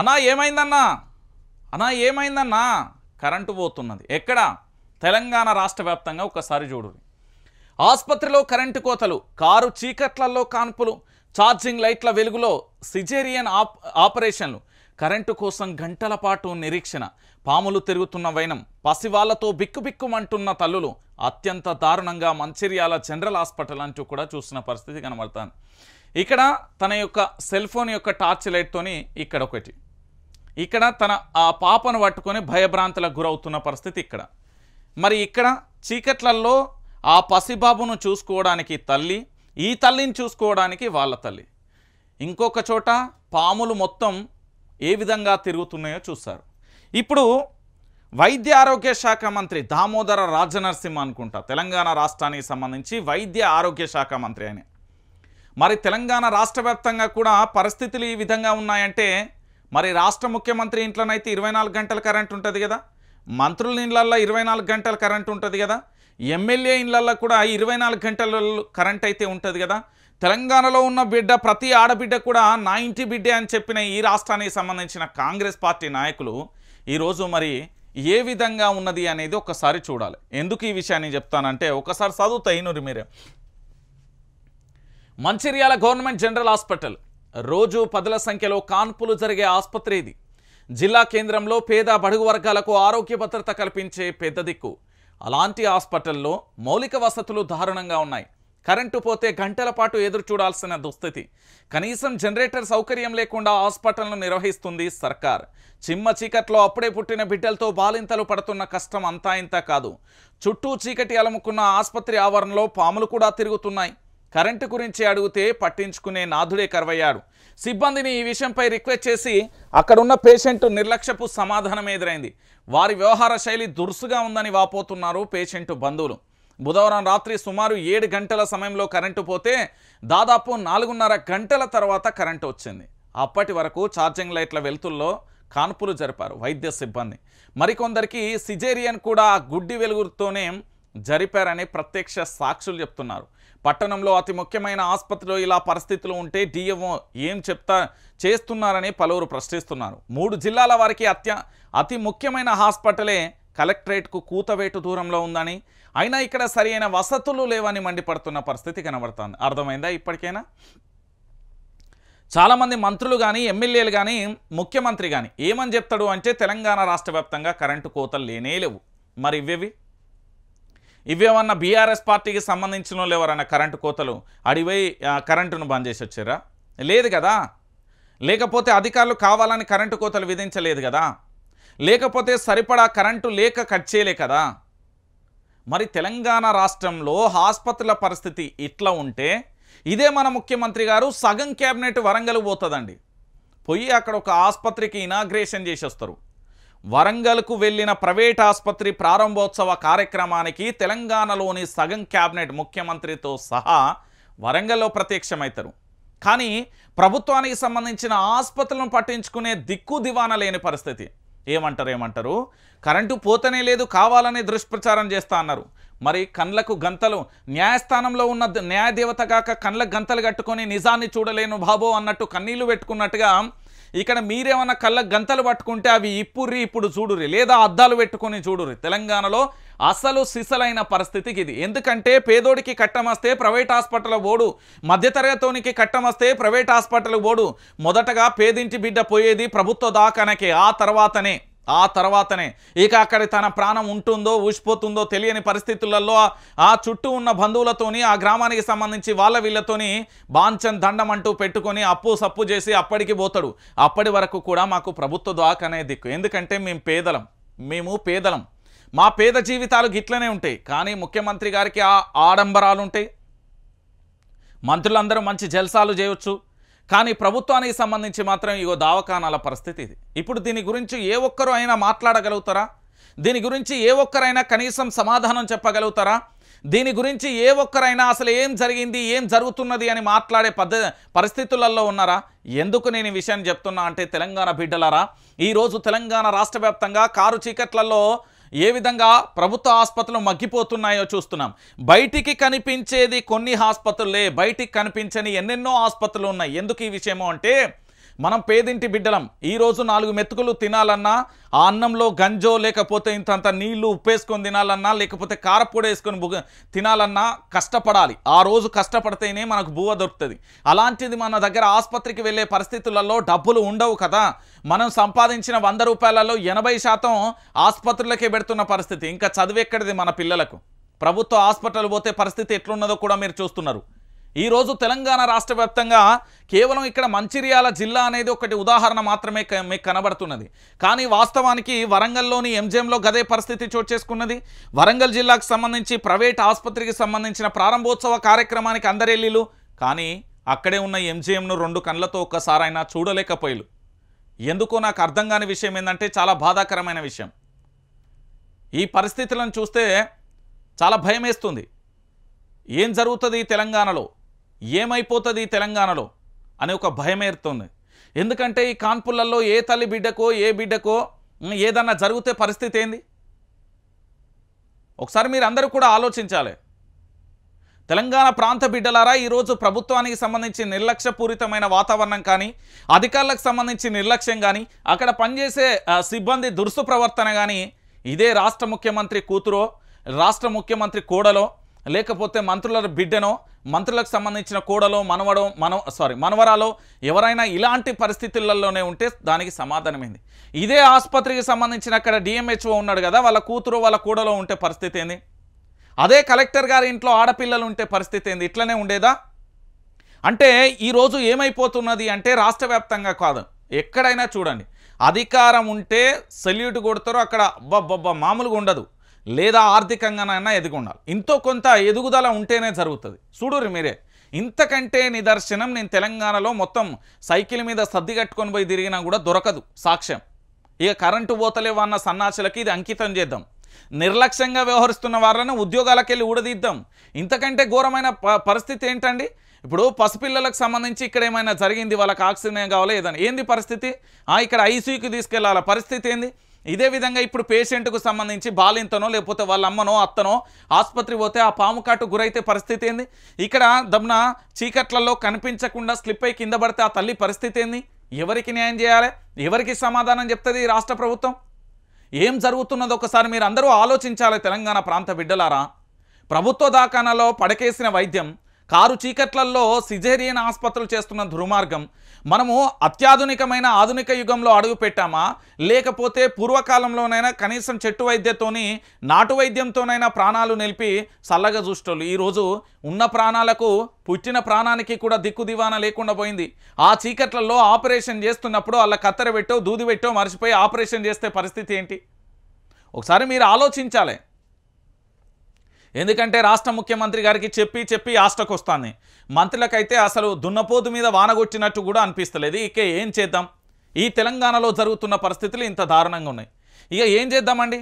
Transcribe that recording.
అన్నా ఏమైందన్నా అన్నా ఏమైందన్నా కరెంటు పోతున్నది ఎక్కడ తెలంగాణ రాష్ట్ర వ్యాప్తంగా ఒకసారి చూడు ఆసుపత్రిలో కరెంటు కోతలు కారు చీకట్లలో కాన్పులు ఛార్జింగ్ లైట్ల వెలుగులో సిజేరియన్ ఆపరేషన్లు కరెంటు కోసం గంటల పాటు నిరీక్షణ పాములు తిరుగుతున్న వైనం పసివాళ్లతో బిక్కుబిక్కుమంటున్న తల్లులు అత్యంత దారుణంగా మంచిర్యాల జనరల్ హాస్పిటల్ అంటూ కూడా చూసిన పరిస్థితి కనబడుతుంది ఇక్కడ తన యొక్క సెల్ ఫోన్ యొక్క టార్చ్ లైట్తోని ఇక్కడ ఒకటి ఇక్కడ తన ఆ పాపను పట్టుకొని భయభ్రాంతులకు గురవుతున్న పరిస్థితి ఇక్కడ మరి ఇక్కడ చీకట్లల్లో ఆ పసిబాబును చూసుకోవడానికి తల్లి ఈ తల్లిని చూసుకోవడానికి వాళ్ళ తల్లి ఇంకొక చోట పాములు మొత్తం ఏ విధంగా తిరుగుతున్నాయో చూస్తారు ఇప్పుడు వైద్య ఆరోగ్య శాఖ మంత్రి దామోదర రాజనరసింహ అనుకుంటా తెలంగాణ రాష్ట్రానికి సంబంధించి వైద్య ఆరోగ్య శాఖ మంత్రి అని మరి తెలంగాణ రాష్ట్ర కూడా పరిస్థితులు ఈ విధంగా ఉన్నాయంటే మరి రాష్ట్ర ముఖ్యమంత్రి ఇంట్లోనైతే ఇరవై నాలుగు గంటల కరెంట్ ఉంటుంది కదా మంత్రుల ఇండ్లల్లో ఇరవై నాలుగు గంటల కరెంట్ ఉంటుంది కదా ఎమ్మెల్యే ఇండ్లల్లో కూడా ఇరవై నాలుగు గంటల కరెంట్ అయితే ఉంటుంది కదా తెలంగాణలో ఉన్న బిడ్డ ప్రతి ఆడబిడ్డ కూడా నా ఇంటి బిడ్డే అని చెప్పిన ఈ రాష్ట్రానికి సంబంధించిన కాంగ్రెస్ పార్టీ నాయకులు ఈరోజు మరి ఏ విధంగా ఉన్నది అనేది ఒకసారి చూడాలి ఎందుకు ఈ విషయాన్ని చెప్తానంటే ఒకసారి చదువుతాయి నూరి మీరే మంచిర్యాల గవర్నమెంట్ జనరల్ హాస్పిటల్ రోజు పదుల సంఖ్యలో కాన్పులు జరిగే ఆసుపత్రి ఇది జిల్లా కేంద్రంలో పేద బడుగు వర్గాలకు ఆరోగ్య భద్రత కల్పించే పెద్ద దిక్కు అలాంటి హాస్పిటల్లో మౌలిక వసతులు దారుణంగా ఉన్నాయి కరెంటు పోతే గంటల పాటు ఎదురు చూడాల్సిన దుస్థితి కనీసం జనరేటర్ సౌకర్యం లేకుండా హాస్పిటల్ను నిర్వహిస్తుంది సర్కార్ చిమ్మ చీకట్లో అప్పుడే పుట్టిన బిడ్డలతో బాలింతలు పడుతున్న కష్టం అంతా ఇంత కాదు చుట్టూ చీకటి అలముకున్న ఆసుపత్రి ఆవరణలో పాములు కూడా తిరుగుతున్నాయి కరెంటు గురించి అడిగితే పట్టించుకునే నాథుడే కరువయ్యాడు సిబ్బందిని ఈ విషయంపై రిక్వెస్ట్ చేసి అక్కడున్న పేషెంట్ నిర్లక్ష్యపు సమాధానం ఎదురైంది వారి వ్యవహార శైలి దురుసుగా ఉందని వాపోతున్నారు పేషెంట్ బంధువులు బుధవారం రాత్రి సుమారు ఏడు గంటల సమయంలో కరెంటు పోతే దాదాపు నాలుగున్నర గంటల తర్వాత కరెంటు వచ్చింది అప్పటి వరకు ఛార్జింగ్ లైట్ల వెలుతుల్లో కాన్పులు జరిపారు వైద్య సిబ్బంది మరికొందరికి సిజేరియన్ కూడా గుడ్డి వెలుగుతోనే జరిపారని ప్రత్యక్ష సాక్షులు చెప్తున్నారు పట్టణంలో అతి ముఖ్యమైన ఆసుపత్రిలో ఇలా పరిస్థితులు ఉంటే డిఎంఓ ఏం చెప్తా చేస్తున్నారని పలువురు ప్రశ్నిస్తున్నారు మూడు జిల్లాల వారికి అత్య అతి ముఖ్యమైన హాస్పిటలే కలెక్టరేట్కు కూతవేటు దూరంలో ఉందని అయినా ఇక్కడ సరైన వసతులు లేవని మండిపడుతున్న పరిస్థితి కనబడుతుంది అర్థమైందా ఇప్పటికైనా చాలామంది మంత్రులు కానీ ఎమ్మెల్యేలు కానీ ముఖ్యమంత్రి కానీ ఏమని చెప్తాడు అంటే తెలంగాణ రాష్ట్ర వ్యాప్తంగా కరెంటు కోతలు లేనే లేవు మరి ఇవేవి ఇవేమన్నా బీఆర్ఎస్ పార్టీకి సంబంధించిన వాళ్ళు ఎవరన్నా కరెంటు కోతలు అడివై కరెంటును బంద్ చేసి వచ్చారా లేదు కదా లేకపోతే అధికారులు కావాలని కరెంటు కోతలు విధించలేదు కదా లేకపోతే సరిపడా కరెంటు లేక కట్ చేయలే కదా మరి తెలంగాణ రాష్ట్రంలో ఆసుపత్రుల పరిస్థితి ఇట్లా ఉంటే ఇదే మన ముఖ్యమంత్రి గారు సగం క్యాబినెట్ వరంగల్ పోతుందండి పోయి అక్కడ ఒక ఆసుపత్రికి ఇనాగ్రేషన్ చేసేస్తారు వరంగల్కు వెళ్లిన ప్రైవేట్ ఆసుపత్రి ప్రారంభోత్సవ కార్యక్రమానికి తెలంగాణలోని సగం క్యాబినెట్ ముఖ్యమంత్రితో సహా వరంగల్లో ప్రత్యక్షమవుతారు కానీ ప్రభుత్వానికి సంబంధించిన ఆసుపత్రులను పట్టించుకునే దిక్కు దివాన లేని పరిస్థితి ఏమంటారు ఏమంటారు కరెంటు పోతనే లేదు కావాలని దుష్ప్రచారం చేస్తా అన్నారు మరి కండ్లకు గంతలు న్యాయస్థానంలో ఉన్న న్యాయదేవత కాక కండ్లకు గంతలు కట్టుకొని నిజాన్ని చూడలేను బాబో అన్నట్టు కన్నీళ్లు పెట్టుకున్నట్టుగా ఇక్కడ మీరేమన్నా కళ్ళ గంతలు పట్టుకుంటే అవి ఇప్పుర్రి ఇప్పుడు చూడుర్రి లేదా అద్దాలు పెట్టుకొని చూడుర్రి తెలంగాణలో అసలు సిసలైన పరిస్థితికి ఇది ఎందుకంటే పేదోడికి కట్టమస్తే ప్రైవేట్ హాస్పిటల్ ఓడు మధ్యతరగతోనికి కట్టమస్తే ప్రైవేట్ హాస్పిటల్ ఓడు మొదటగా పేదింటి బిడ్డ పోయేది ప్రభుత్వ దాకానకే ఆ తర్వాతనే ఆ తర్వాతనే ఇక అక్కడ తన ప్రాణం ఉంటుందో ఊసిపోతుందో తెలియని పరిస్థితులలో ఆ చుట్టూ ఉన్న బంధువులతోని ఆ గ్రామానికి సంబంధించి వాళ్ళ వీళ్ళతోని బాంచన్ దండం అంటూ పెట్టుకొని అప్పు సప్పు చేసి అప్పటికి పోతాడు అప్పటి వరకు కూడా మాకు ప్రభుత్వ ద్వాకనే దిక్కు ఎందుకంటే మేము పేదలం మేము పేదలం మా పేద జీవితాలు గిట్లనే ఉంటాయి కానీ ముఖ్యమంత్రి గారికి ఆ ఆడంబరాలు ఉంటాయి మంత్రులందరూ మంచి జల్సాలు చేయవచ్చు కానీ ప్రభుత్వానికి సంబంధించి మాత్రం ఇగో దావకానాల పరిస్థితి ఇది ఇప్పుడు దీని గురించి ఏ ఒక్కరు అయినా మాట్లాడగలుగుతారా దీని గురించి ఏ ఒక్కరైనా కనీసం సమాధానం చెప్పగలుగుతారా దీని గురించి ఏ ఒక్కరైనా అసలు ఏం జరిగింది ఏం జరుగుతున్నది అని మాట్లాడే పద్ధ పరిస్థితులలో ఉన్నారా ఎందుకు నేను ఈ విషయాన్ని చెప్తున్నా అంటే తెలంగాణ బిడ్డలారా ఈరోజు తెలంగాణ రాష్ట్ర కారు చీకట్లలో ఏ విధంగా ప్రభుత్వ ఆసుపత్రులు మగ్గిపోతున్నాయో చూస్తున్నాం బయటికి కనిపించేది కొన్ని ఆసుపత్రులే బయటికి కనిపించని ఎన్నెన్నో ఆసుపత్రులు ఉన్నాయి ఎందుకు ఈ విషయము అంటే మనం పేదింటి బిడ్డలం ఈరోజు నాలుగు మెతుకులు తినాలన్నా ఆ అన్నంలో గంజో లేకపోతే ఇంతంత నీళ్లు ఉప్పేసుకొని తినాలన్నా లేకపోతే కారపొడి వేసుకొని తినాలన్నా కష్టపడాలి ఆ రోజు కష్టపడితేనే మనకు బువ్వ దొరుకుతుంది అలాంటిది మన దగ్గర ఆసుపత్రికి వెళ్ళే పరిస్థితులలో డబ్బులు ఉండవు కదా మనం సంపాదించిన వంద రూపాయలలో ఎనభై శాతం ఆసుపత్రులకే పెడుతున్న పరిస్థితి ఇంకా చదువు ఎక్కడిది మన పిల్లలకు ప్రభుత్వ హాస్పిటల్ పోతే పరిస్థితి ఎట్లున్నదో కూడా మీరు చూస్తున్నారు ఈరోజు తెలంగాణ రాష్ట్ర వ్యాప్తంగా కేవలం ఇక్కడ మంచిర్యాల జిల్లా అనేది ఒకటి ఉదాహరణ మాత్రమే మీకు కనబడుతున్నది కానీ వాస్తవానికి వరంగల్లోని ఎంజిఎంలో గదే పరిస్థితి చోటు చేసుకున్నది వరంగల్ జిల్లాకు సంబంధించి ప్రైవేట్ ఆసుపత్రికి సంబంధించిన ప్రారంభోత్సవ కార్యక్రమానికి అందరెల్లిలు కానీ అక్కడే ఉన్న ఎంజిఎంను రెండు కళ్ళతో ఒక్కసారైనా చూడలేకపోయారు ఎందుకో నాకు అర్థం కాని విషయం ఏంటంటే చాలా బాధాకరమైన విషయం ఈ పరిస్థితులను చూస్తే చాలా భయం ఏం జరుగుతుంది తెలంగాణలో ఏమైపోతుంది తెలంగాణలో అనే ఒక భయం ఏర్తుంది ఎందుకంటే ఈ కాన్పుల్లల్లో ఏ తల్లి బిడ్డకో ఏ బిడ్డకో ఏదన్నా జరిగితే పరిస్థితి ఏంది ఒకసారి మీరు అందరూ కూడా ఆలోచించాలి తెలంగాణ ప్రాంత బిడ్డలారా ఈరోజు ప్రభుత్వానికి సంబంధించి నిర్లక్ష్యపూరితమైన వాతావరణం కానీ అధికారులకు సంబంధించి నిర్లక్ష్యం కానీ అక్కడ పనిచేసే సిబ్బంది దురుసు ప్రవర్తన కానీ ఇదే రాష్ట్ర ముఖ్యమంత్రి కూతురో రాష్ట్ర ముఖ్యమంత్రి కోడలో లేకపోతే మంత్రుల బిడ్డనో మంత్రులకు సంబంధించిన కూడలో మనవడో మన సారీ మనవరాలో ఎవరైనా ఇలాంటి పరిస్థితులలోనే ఉంటే దానికి సమాధానమైంది ఇదే ఆసుపత్రికి సంబంధించిన అక్కడ డిఎంహెచ్ఓ ఉన్నాడు కదా వాళ్ళ కూతురు వాళ్ళ కూడలో ఉంటే పరిస్థితి ఏంది అదే కలెక్టర్ గారి ఇంట్లో ఆడపిల్లలు ఉంటే పరిస్థితి ఏంది ఇట్లనే ఉండేదా అంటే ఈరోజు ఏమైపోతున్నది అంటే రాష్ట్ర కాదు ఎక్కడైనా చూడండి అధికారం ఉంటే సెల్యూట్ కొడతారు అక్కడ అబ్బబ్బబ్బ మామూలుగా ఉండదు లేదా ఆర్థికంగానైనా ఎదుగుండాలి ఉండాలి ఇంతో కొంత ఎదుగుదల ఉంటేనే జరుగుతుంది చూడురు మీరే ఇంతకంటే నిదర్శనం నేను తెలంగాణలో మొత్తం సైకిల్ మీద సర్ది కట్టుకొని పోయి తిరిగినా కూడా దొరకదు సాక్ష్యం ఇక కరెంటు పోతలేవు అన్న సన్నాసులకి ఇది అంకితం చేద్దాం నిర్లక్ష్యంగా వ్యవహరిస్తున్న వారిని ఉద్యోగాలకు వెళ్ళి ఊడదీద్దాం ఇంతకంటే ఘోరమైన పరిస్థితి ఏంటండి ఇప్పుడు పసిపిల్లలకు సంబంధించి ఇక్కడ ఏమైనా జరిగింది వాళ్ళకి ఆక్సిజన్ కావాలి ఏదైనా ఏంది పరిస్థితి ఇక్కడ ఐసీయూకి తీసుకెళ్లాల పరిస్థితి ఏంది ఇదే విధంగా ఇప్పుడు పేషెంట్కు సంబంధించి బాలింతనో లేకపోతే వాళ్ళ అమ్మనో అత్తనో ఆసుపత్రి పోతే ఆ పాము కాటు గురైతే పరిస్థితి ఏంది ఇక్కడ దమ్న చీకట్లలో కనిపించకుండా స్లిప్ అయి కింద పడితే ఆ తల్లి పరిస్థితి ఏంది ఎవరికి న్యాయం చేయాలి ఎవరికి సమాధానం చెప్తుంది రాష్ట్ర ప్రభుత్వం ఏం జరుగుతున్నది ఒకసారి మీరు అందరూ ఆలోచించాలి తెలంగాణ ప్రాంత బిడ్డలారా ప్రభుత్వ దాఖానాలో పడకేసిన వైద్యం కారు చీకట్లలో సిజేరియన్ ఆసుపత్రులు చేస్తున్న దుర్మార్గం మనము అత్యాధునికమైన ఆధునిక యుగంలో అడుగు పెట్టామా లేకపోతే పూర్వకాలంలోనైనా కనీసం చెట్టు వైద్యతోని నాటు వైద్యంతోనైనా ప్రాణాలు నిలిపి చల్లగా చూసేటోళ్ళు ఈరోజు ఉన్న ప్రాణాలకు పుట్టిన ప్రాణానికి కూడా దిక్కు దివాన లేకుండా పోయింది ఆ చీకట్లలో ఆపరేషన్ చేస్తున్నప్పుడు వాళ్ళ కత్తెర పెట్టో దూది పెట్టో మర్చిపోయి ఆపరేషన్ చేస్తే పరిస్థితి ఏంటి ఒకసారి మీరు ఆలోచించాలి ఎందుకంటే రాష్ట్ర ముఖ్యమంత్రి గారికి చెప్పి చెప్పి ఆస్టకు వస్తాను మంత్రులకైతే అసలు దున్నపోతు మీద వానగొచ్చినట్టు కూడా అనిపిస్తలేదు ఇక ఏం చేద్దాం ఈ తెలంగాణలో జరుగుతున్న పరిస్థితులు ఇంత దారుణంగా ఉన్నాయి ఇక ఏం చేద్దామండి